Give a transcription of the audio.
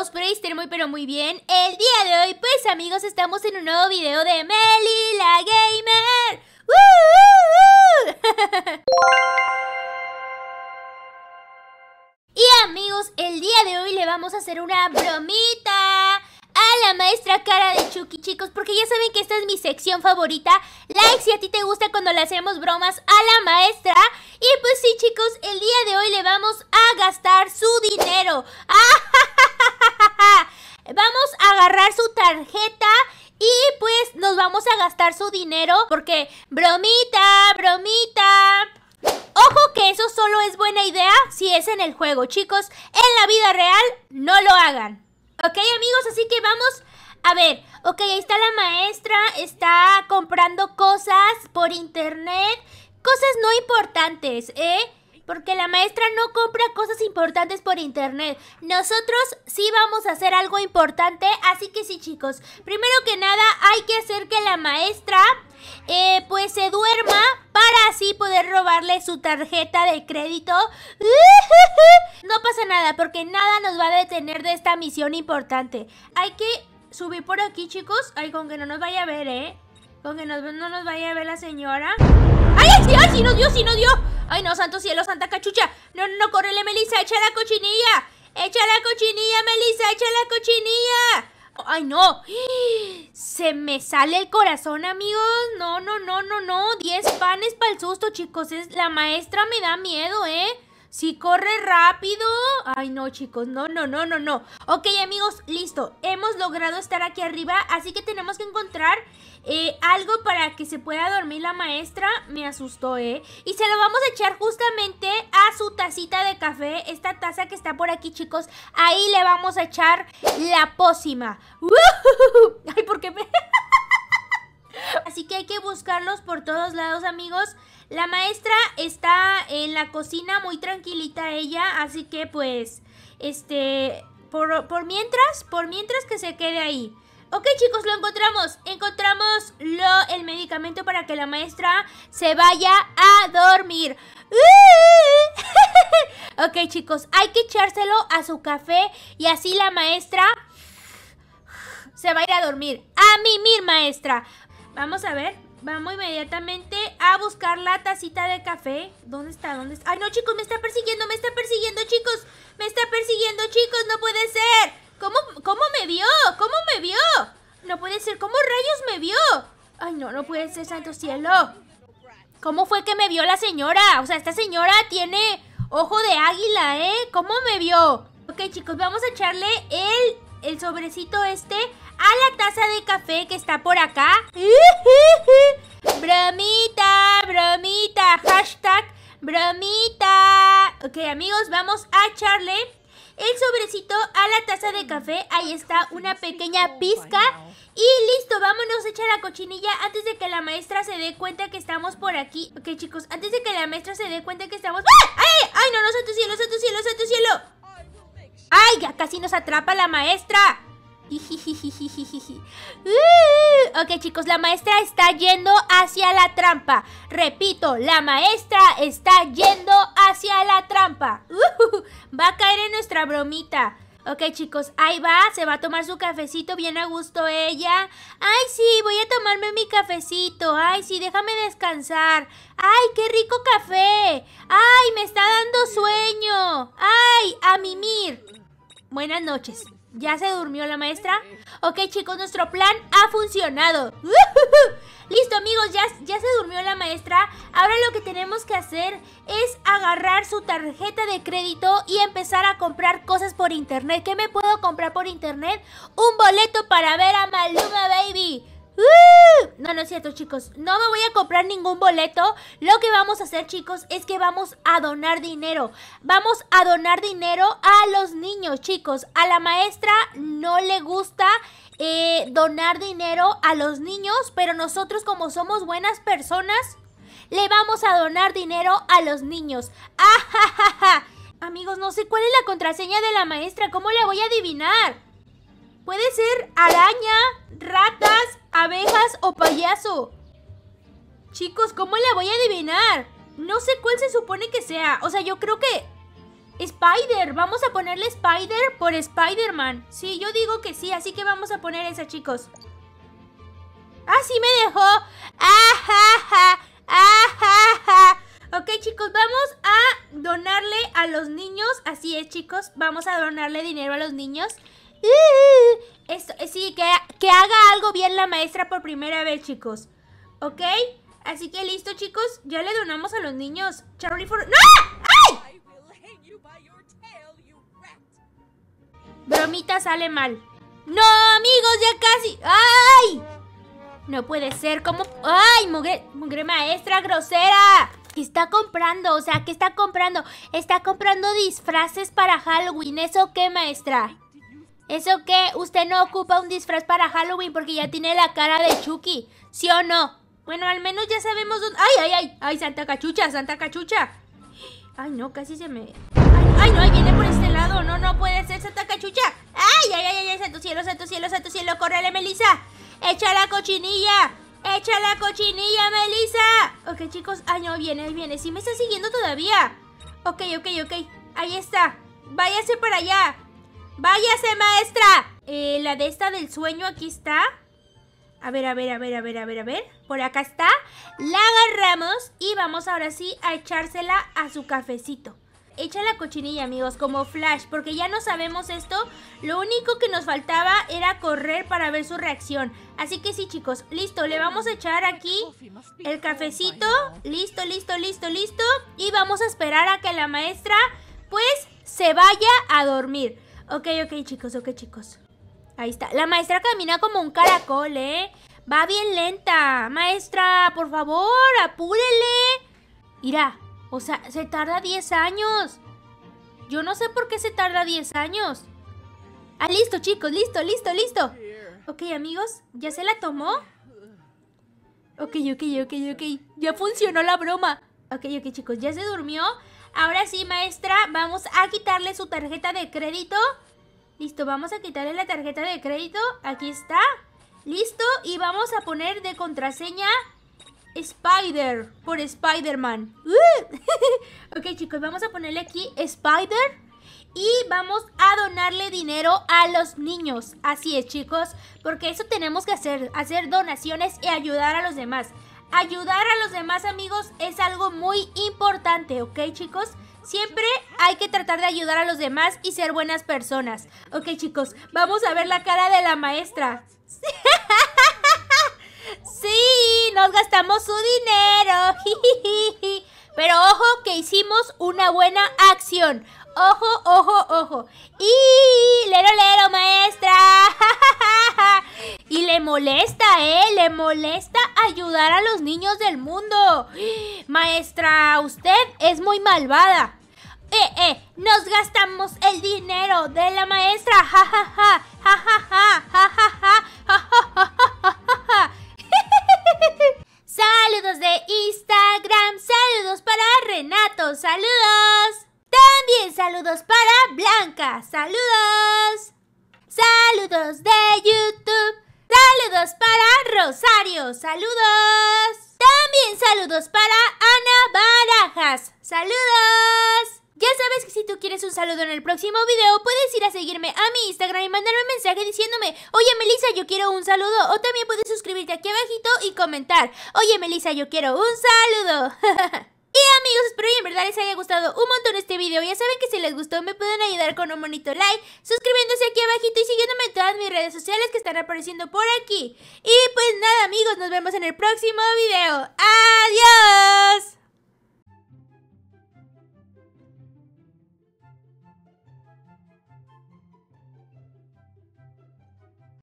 todos? muy pero muy bien El día de hoy, pues amigos, estamos en un nuevo video de Meli la Gamer Y amigos, el día de hoy le vamos a hacer una bromita a la maestra cara de Chucky, chicos, porque ya saben que esta es mi sección favorita. Like si a ti te gusta cuando le hacemos bromas a la maestra. Y pues sí, chicos, el día de hoy le vamos a gastar su dinero. ¡Ah, Vamos a agarrar su tarjeta y pues nos vamos a gastar su dinero porque bromita, bromita. Ojo que eso solo es buena idea si es en el juego, chicos. En la vida real no lo hagan. ¿Ok amigos? Así que vamos a ver, ok, ahí está la maestra, está comprando cosas por internet, cosas no importantes, ¿eh? porque la maestra no compra cosas importantes por internet. Nosotros sí vamos a hacer algo importante, así que sí chicos, primero que nada hay que hacer que la maestra eh, pues se duerma para así poder robarle su tarjeta de crédito. No pasa nada, porque nada nos va a detener de esta misión importante. Hay que subir por aquí chicos, ay con que no nos vaya a ver, ¿eh? Con que no nos vaya a ver la señora. ¡Ay, sí, ay, sí nos dio, sí nos dio! Ay, no, santo cielo, santa cachucha. No, no, no, córrele, Melissa, echa la cochinilla. Echa la cochinilla, Melissa, echa la cochinilla. Ay, no. Se me sale el corazón, amigos. No, no, no, no, no. diez panes para el susto, chicos. Es, la maestra me da miedo, ¿eh? Si corre rápido. Ay, no, chicos. No, no, no, no, no. Ok, amigos, listo. Hemos logrado estar aquí arriba. Así que tenemos que encontrar eh, algo para que se pueda dormir la maestra. Me asustó, ¿eh? Y se lo vamos a echar justamente a su tacita de café. Esta taza que está por aquí, chicos. Ahí le vamos a echar la pócima. Ay, ¿por qué me... Así que hay que buscarlos por todos lados, amigos. La maestra está en la cocina muy tranquilita ella, así que pues, este, por, por mientras, por mientras que se quede ahí. Ok chicos, lo encontramos. Encontramos lo, el medicamento para que la maestra se vaya a dormir. ok chicos, hay que echárselo a su café y así la maestra se va a ir a dormir. A mimir maestra. Vamos a ver. Vamos inmediatamente a buscar la tacita de café. ¿Dónde está? ¿Dónde está? Ay, no, chicos, me está persiguiendo, me está persiguiendo, chicos. Me está persiguiendo, chicos, no puede ser. ¿Cómo, cómo me vio? ¿Cómo me vio? No puede ser, ¿cómo rayos me vio? Ay, no, no puede ser, santo cielo. ¿Cómo fue que me vio la señora? O sea, esta señora tiene ojo de águila, ¿eh? ¿Cómo me vio? Ok, chicos, vamos a echarle el, el sobrecito este a la taza de café que está por acá. bromita, bromita, hashtag bromita. Ok amigos, vamos a echarle el sobrecito a la taza de café. Ahí está una pequeña pizca. Y listo, vámonos a echar la cochinilla antes de que la maestra se dé cuenta que estamos por aquí. Ok, chicos, antes de que la maestra se dé cuenta que estamos... ¡Ah! ¡Ay! ¡Ay, no! ¡No, santo cielo, santo cielo, santo cielo! ¡Ay, ya casi nos atrapa la maestra! Uh, ok chicos, la maestra está yendo hacia la trampa. Repito, la maestra está yendo hacia la trampa. Uh, va a caer en nuestra bromita. Ok chicos, ahí va, se va a tomar su cafecito bien a gusto ella. Ay sí, voy a tomarme mi cafecito. Ay sí, déjame descansar. Ay, qué rico café. Ay, me está dando sueño. Ay, a mimir. Buenas noches. ¿Ya se durmió la maestra? Ok, chicos, nuestro plan ha funcionado. Listo, amigos, ya, ya se durmió la maestra. Ahora lo que tenemos que hacer es agarrar su tarjeta de crédito y empezar a comprar cosas por internet. ¿Qué me puedo comprar por internet? Un boleto para ver a Maluma Baby. No, no es cierto, chicos. No me voy a comprar ningún boleto. Lo que vamos a hacer, chicos, es que vamos a donar dinero. Vamos a donar dinero a los niños, chicos. A la maestra no le gusta eh, donar dinero a los niños, pero nosotros como somos buenas personas, le vamos a donar dinero a los niños. Amigos, no sé cuál es la contraseña de la maestra. ¿Cómo la voy a adivinar? Puede ser araña, ratas, abejas o payaso. Chicos, ¿cómo la voy a adivinar? No sé cuál se supone que sea. O sea, yo creo que... Spider, vamos a ponerle Spider por Spider-Man. Sí, yo digo que sí, así que vamos a poner esa, chicos. ¡Ah, sí me dejó! ¡Ajaja! ¡Ajaja! Ok, chicos, vamos a donarle a los niños. Así es, chicos, vamos a donarle dinero a los niños. esto, eh, sí, que, que haga algo bien la maestra por primera vez, chicos. ¿Ok? Así que listo, chicos. Ya le donamos a los niños. Charlie ¡No! ¡Ay! Bromita sale mal. ¡No, amigos! ¡Ya casi! ¡Ay! No puede ser. ¿Cómo...? ¡Ay, mugre, mugre maestra grosera! ¿Qué está comprando? O sea, ¿qué está comprando? Está comprando disfraces para Halloween. ¿Eso qué, maestra? ¿Eso qué? Usted no ocupa un disfraz para Halloween porque ya tiene la cara de Chucky. ¿Sí o no? Bueno, al menos ya sabemos dónde... ¡Ay, ay, ay! ¡Ay, Santa Cachucha, Santa Cachucha! ¡Ay, no! Casi se me... ¡Ay, no! ¡Ahí viene por este lado! ¡No, no puede ser, Santa Cachucha! ¡Ay, ay, ay, ay! ¡Santo cielo, santo cielo, santo cielo! ¡Córrele, Melisa! ¡Echa la cochinilla! ¡Echa la cochinilla, Melisa! Ok, chicos. ¡Ay, no! ¡Viene, viene! ¡Sí me está siguiendo todavía! Ok, ok, ok. Ahí está. ¡Váyase para allá! ¡Váyase, maestra! Eh, la de esta del sueño, aquí está. A ver, a ver, a ver, a ver, a ver, a ver. Por acá está. La agarramos y vamos ahora sí a echársela a su cafecito. Echa la cochinilla, amigos, como flash, porque ya no sabemos esto. Lo único que nos faltaba era correr para ver su reacción. Así que sí, chicos, listo, le vamos a echar aquí el cafecito. Listo, listo, listo, listo. Y vamos a esperar a que la maestra, pues, se vaya a dormir. Ok, ok, chicos, ok, chicos. Ahí está. La maestra camina como un caracol, ¿eh? Va bien lenta. Maestra, por favor, apúrele. Mira, o sea, se tarda 10 años. Yo no sé por qué se tarda 10 años. Ah, listo, chicos, listo, listo, listo. Ok, amigos, ¿ya se la tomó? Ok, ok, ok, ok. Ya funcionó la broma. Ok, ok, chicos, ya se durmió. Ahora sí, maestra, vamos a quitarle su tarjeta de crédito. Listo, vamos a quitarle la tarjeta de crédito. Aquí está. Listo, y vamos a poner de contraseña Spider por Spider-Man. ok, chicos, vamos a ponerle aquí Spider y vamos a donarle dinero a los niños. Así es, chicos, porque eso tenemos que hacer, hacer donaciones y ayudar a los demás ayudar a los demás amigos es algo muy importante, ¿ok chicos? Siempre hay que tratar de ayudar a los demás y ser buenas personas. Ok chicos, vamos a ver la cara de la maestra. Sí, nos gastamos su dinero. Pero ojo que hicimos una buena acción. Ojo, ojo, ojo. Y lero, lero, maestra. Y le molesta, ¿eh? Le molesta ayudar a los niños del mundo. Maestra, usted es muy malvada. Eh, eh, nos gastamos el dinero de la maestra. Ja, ja, ja, ja, ja, ja, ja, ja, ja, ja, ja, ja, ja. Saludos de Instagram, saludos para Renato, saludos. También saludos para Blanca, saludos. Saludos de YouTube. Saludos para Rosario. Saludos. También saludos para Ana Barajas. Saludos. Ya sabes que si tú quieres un saludo en el próximo video, puedes ir a seguirme a mi Instagram y mandarme un mensaje diciéndome, oye Melissa, yo quiero un saludo. O también puedes suscribirte aquí abajito y comentar, oye Melissa, yo quiero un saludo. amigos, espero que en verdad les haya gustado un montón este video. Ya saben que si les gustó me pueden ayudar con un bonito like, suscribiéndose aquí abajito y siguiéndome en todas mis redes sociales que están apareciendo por aquí. Y pues nada amigos, nos vemos en el próximo video. ¡Adiós!